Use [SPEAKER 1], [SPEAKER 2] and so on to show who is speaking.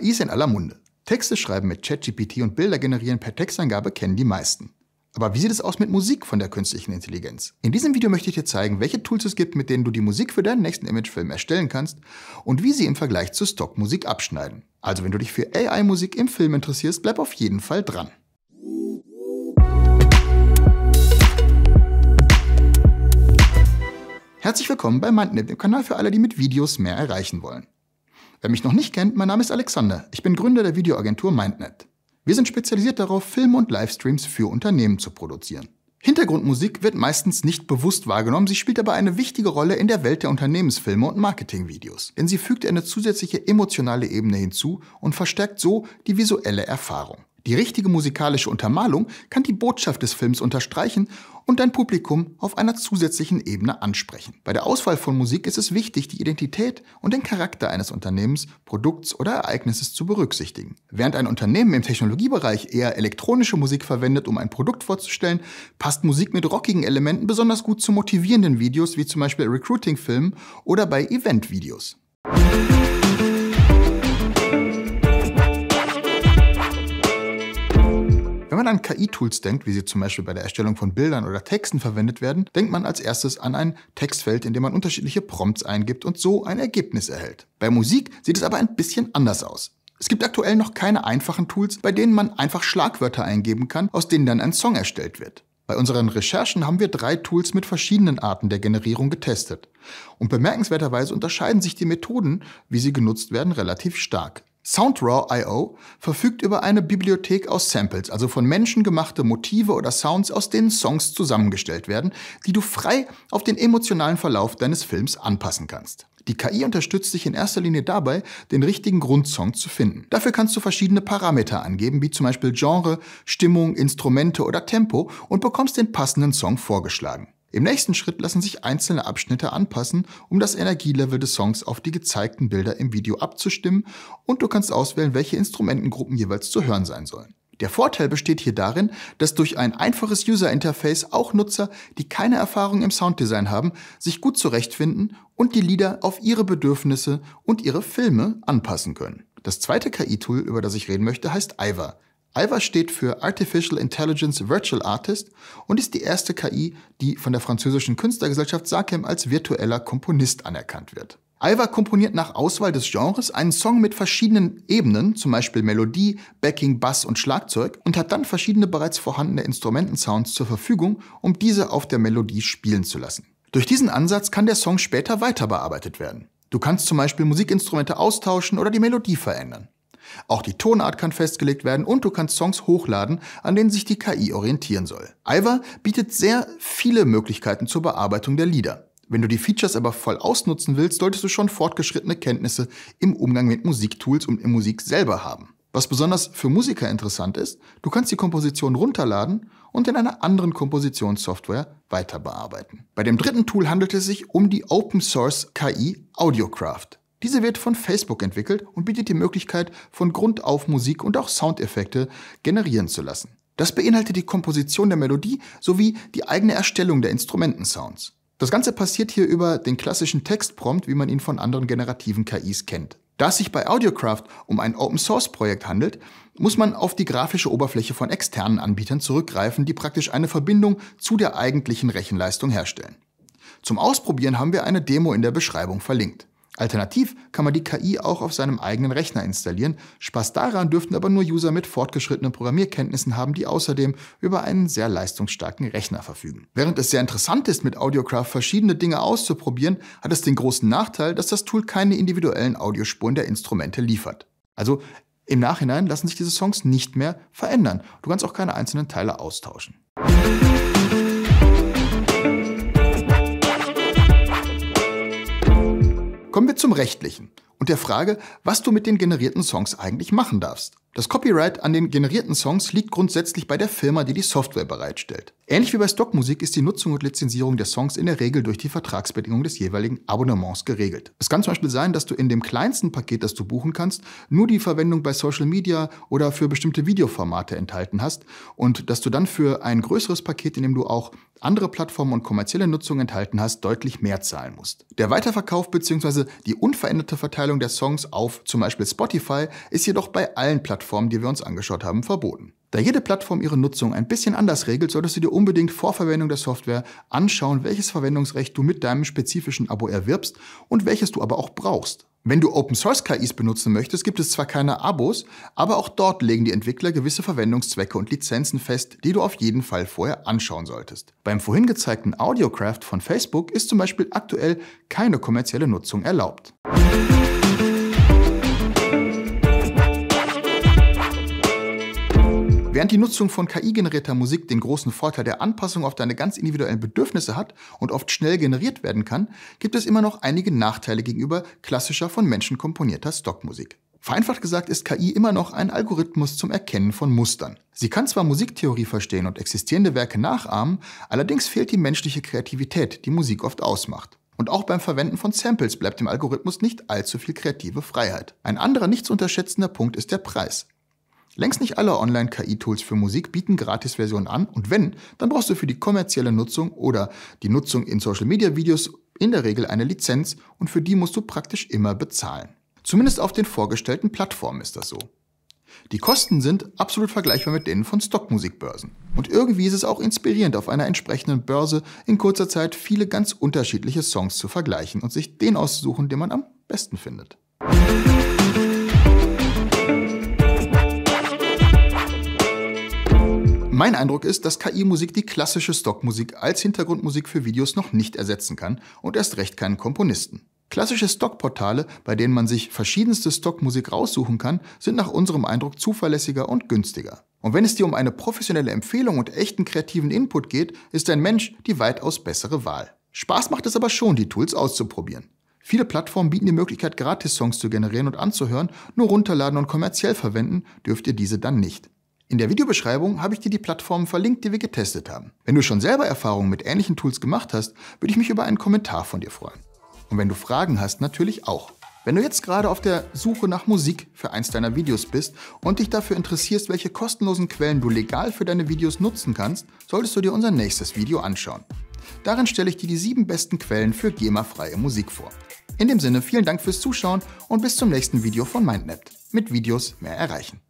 [SPEAKER 1] KI ist in aller Munde. Texte schreiben mit ChatGPT und Bilder generieren per Textangabe kennen die meisten. Aber wie sieht es aus mit Musik von der künstlichen Intelligenz? In diesem Video möchte ich dir zeigen, welche Tools es gibt, mit denen du die Musik für deinen nächsten Imagefilm erstellen kannst und wie sie im Vergleich zur Stockmusik abschneiden. Also wenn du dich für AI-Musik im Film interessierst, bleib auf jeden Fall dran. Herzlich willkommen bei MindNip, dem Kanal für alle, die mit Videos mehr erreichen wollen. Wer mich noch nicht kennt, mein Name ist Alexander. Ich bin Gründer der Videoagentur MindNet. Wir sind spezialisiert darauf, Filme und Livestreams für Unternehmen zu produzieren. Hintergrundmusik wird meistens nicht bewusst wahrgenommen, sie spielt aber eine wichtige Rolle in der Welt der Unternehmensfilme und Marketingvideos, denn sie fügt eine zusätzliche emotionale Ebene hinzu und verstärkt so die visuelle Erfahrung. Die richtige musikalische Untermalung kann die Botschaft des Films unterstreichen und dein Publikum auf einer zusätzlichen Ebene ansprechen. Bei der Auswahl von Musik ist es wichtig, die Identität und den Charakter eines Unternehmens, Produkts oder Ereignisses zu berücksichtigen. Während ein Unternehmen im Technologiebereich eher elektronische Musik verwendet, um ein Produkt vorzustellen, passt Musik mit rockigen Elementen besonders gut zu motivierenden Videos wie zum Beispiel Recruiting-Filmen oder bei Event-Videos. Musik Wenn man an KI-Tools denkt, wie sie zum Beispiel bei der Erstellung von Bildern oder Texten verwendet werden, denkt man als erstes an ein Textfeld, in dem man unterschiedliche Prompts eingibt und so ein Ergebnis erhält. Bei Musik sieht es aber ein bisschen anders aus. Es gibt aktuell noch keine einfachen Tools, bei denen man einfach Schlagwörter eingeben kann, aus denen dann ein Song erstellt wird. Bei unseren Recherchen haben wir drei Tools mit verschiedenen Arten der Generierung getestet. Und bemerkenswerterweise unterscheiden sich die Methoden, wie sie genutzt werden, relativ stark. SoundRaw.io verfügt über eine Bibliothek aus Samples, also von Menschen gemachte Motive oder Sounds, aus denen Songs zusammengestellt werden, die du frei auf den emotionalen Verlauf deines Films anpassen kannst. Die KI unterstützt dich in erster Linie dabei, den richtigen Grundsong zu finden. Dafür kannst du verschiedene Parameter angeben, wie zum Beispiel Genre, Stimmung, Instrumente oder Tempo und bekommst den passenden Song vorgeschlagen. Im nächsten Schritt lassen sich einzelne Abschnitte anpassen, um das Energielevel des Songs auf die gezeigten Bilder im Video abzustimmen und du kannst auswählen, welche Instrumentengruppen jeweils zu hören sein sollen. Der Vorteil besteht hier darin, dass durch ein einfaches User-Interface auch Nutzer, die keine Erfahrung im Sounddesign haben, sich gut zurechtfinden und die Lieder auf ihre Bedürfnisse und ihre Filme anpassen können. Das zweite KI-Tool, über das ich reden möchte, heißt Iva. ALVA steht für Artificial Intelligence Virtual Artist und ist die erste KI, die von der französischen Künstlergesellschaft SACEM als virtueller Komponist anerkannt wird. Alva komponiert nach Auswahl des Genres einen Song mit verschiedenen Ebenen, zum Beispiel Melodie, Backing, Bass und Schlagzeug, und hat dann verschiedene bereits vorhandene Instrumentensounds zur Verfügung, um diese auf der Melodie spielen zu lassen. Durch diesen Ansatz kann der Song später weiter bearbeitet werden. Du kannst zum Beispiel Musikinstrumente austauschen oder die Melodie verändern. Auch die Tonart kann festgelegt werden und du kannst Songs hochladen, an denen sich die KI orientieren soll. Iva bietet sehr viele Möglichkeiten zur Bearbeitung der Lieder. Wenn du die Features aber voll ausnutzen willst, solltest du schon fortgeschrittene Kenntnisse im Umgang mit Musiktools und in Musik selber haben. Was besonders für Musiker interessant ist, du kannst die Komposition runterladen und in einer anderen Kompositionssoftware weiter bearbeiten. Bei dem dritten Tool handelt es sich um die Open Source KI Audiocraft. Diese wird von Facebook entwickelt und bietet die Möglichkeit, von Grund auf Musik und auch Soundeffekte generieren zu lassen. Das beinhaltet die Komposition der Melodie sowie die eigene Erstellung der Instrumentensounds. Das Ganze passiert hier über den klassischen Textprompt, wie man ihn von anderen generativen KIs kennt. Da es sich bei Audiocraft um ein Open-Source-Projekt handelt, muss man auf die grafische Oberfläche von externen Anbietern zurückgreifen, die praktisch eine Verbindung zu der eigentlichen Rechenleistung herstellen. Zum Ausprobieren haben wir eine Demo in der Beschreibung verlinkt. Alternativ kann man die KI auch auf seinem eigenen Rechner installieren. Spaß daran dürften aber nur User mit fortgeschrittenen Programmierkenntnissen haben, die außerdem über einen sehr leistungsstarken Rechner verfügen. Während es sehr interessant ist, mit Audiocraft verschiedene Dinge auszuprobieren, hat es den großen Nachteil, dass das Tool keine individuellen Audiospuren der Instrumente liefert. Also im Nachhinein lassen sich diese Songs nicht mehr verändern. Du kannst auch keine einzelnen Teile austauschen. Kommen wir zum Rechtlichen und der Frage, was du mit den generierten Songs eigentlich machen darfst. Das Copyright an den generierten Songs liegt grundsätzlich bei der Firma, die die Software bereitstellt. Ähnlich wie bei Stockmusik ist die Nutzung und Lizenzierung der Songs in der Regel durch die Vertragsbedingungen des jeweiligen Abonnements geregelt. Es kann zum Beispiel sein, dass du in dem kleinsten Paket, das du buchen kannst, nur die Verwendung bei Social Media oder für bestimmte Videoformate enthalten hast und dass du dann für ein größeres Paket, in dem du auch andere Plattformen und kommerzielle Nutzung enthalten hast, deutlich mehr zahlen musst. Der Weiterverkauf bzw. die unveränderte Verteilung der Songs auf zum Beispiel Spotify ist jedoch bei allen Plattformen Plattformen, die wir uns angeschaut haben, verboten. Da jede Plattform ihre Nutzung ein bisschen anders regelt, solltest du dir unbedingt vor Verwendung der Software anschauen, welches Verwendungsrecht du mit deinem spezifischen Abo erwirbst und welches du aber auch brauchst. Wenn du Open Source KIs benutzen möchtest, gibt es zwar keine Abos, aber auch dort legen die Entwickler gewisse Verwendungszwecke und Lizenzen fest, die du auf jeden Fall vorher anschauen solltest. Beim vorhin gezeigten Audiocraft von Facebook ist zum Beispiel aktuell keine kommerzielle Nutzung erlaubt. Während die Nutzung von KI-generierter Musik den großen Vorteil der Anpassung auf deine ganz individuellen Bedürfnisse hat und oft schnell generiert werden kann, gibt es immer noch einige Nachteile gegenüber klassischer von Menschen komponierter Stockmusik. Vereinfacht gesagt ist KI immer noch ein Algorithmus zum Erkennen von Mustern. Sie kann zwar Musiktheorie verstehen und existierende Werke nachahmen, allerdings fehlt die menschliche Kreativität, die Musik oft ausmacht. Und auch beim Verwenden von Samples bleibt dem Algorithmus nicht allzu viel kreative Freiheit. Ein anderer nicht zu unterschätzender Punkt ist der Preis. Längst nicht alle Online-KI-Tools für Musik bieten Gratisversionen an und wenn, dann brauchst du für die kommerzielle Nutzung oder die Nutzung in Social-Media-Videos in der Regel eine Lizenz und für die musst du praktisch immer bezahlen. Zumindest auf den vorgestellten Plattformen ist das so. Die Kosten sind absolut vergleichbar mit denen von Stockmusikbörsen. Und irgendwie ist es auch inspirierend, auf einer entsprechenden Börse in kurzer Zeit viele ganz unterschiedliche Songs zu vergleichen und sich den auszusuchen, den man am besten findet. Mein Eindruck ist, dass KI-Musik die klassische Stockmusik als Hintergrundmusik für Videos noch nicht ersetzen kann und erst recht keinen Komponisten. Klassische Stockportale, bei denen man sich verschiedenste Stockmusik raussuchen kann, sind nach unserem Eindruck zuverlässiger und günstiger. Und wenn es dir um eine professionelle Empfehlung und echten kreativen Input geht, ist ein Mensch die weitaus bessere Wahl. Spaß macht es aber schon, die Tools auszuprobieren. Viele Plattformen bieten die Möglichkeit, Gratis-Songs zu generieren und anzuhören, nur runterladen und kommerziell verwenden dürft ihr diese dann nicht. In der Videobeschreibung habe ich dir die Plattformen verlinkt, die wir getestet haben. Wenn du schon selber Erfahrungen mit ähnlichen Tools gemacht hast, würde ich mich über einen Kommentar von dir freuen. Und wenn du Fragen hast, natürlich auch. Wenn du jetzt gerade auf der Suche nach Musik für eins deiner Videos bist und dich dafür interessierst, welche kostenlosen Quellen du legal für deine Videos nutzen kannst, solltest du dir unser nächstes Video anschauen. Darin stelle ich dir die sieben besten Quellen für GEMA-freie Musik vor. In dem Sinne vielen Dank fürs Zuschauen und bis zum nächsten Video von MindNet. Mit Videos mehr erreichen.